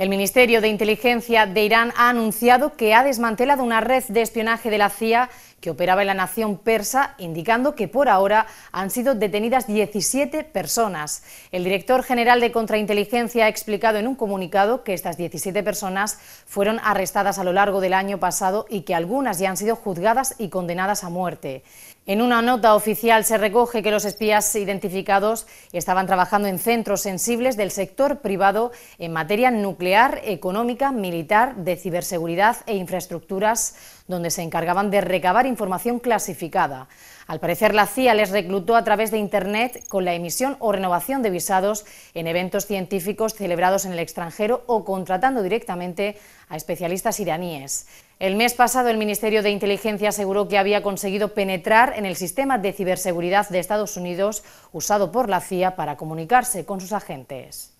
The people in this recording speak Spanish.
El Ministerio de Inteligencia de Irán ha anunciado que ha desmantelado una red de espionaje de la CIA que operaba en la nación persa, indicando que por ahora han sido detenidas 17 personas. El director general de Contrainteligencia ha explicado en un comunicado que estas 17 personas fueron arrestadas a lo largo del año pasado y que algunas ya han sido juzgadas y condenadas a muerte. En una nota oficial se recoge que los espías identificados estaban trabajando en centros sensibles del sector privado en materia nuclear, económica, militar, de ciberseguridad e infraestructuras donde se encargaban de recabar información clasificada. Al parecer, la CIA les reclutó a través de Internet con la emisión o renovación de visados en eventos científicos celebrados en el extranjero o contratando directamente a especialistas iraníes. El mes pasado, el Ministerio de Inteligencia aseguró que había conseguido penetrar en el sistema de ciberseguridad de Estados Unidos usado por la CIA para comunicarse con sus agentes.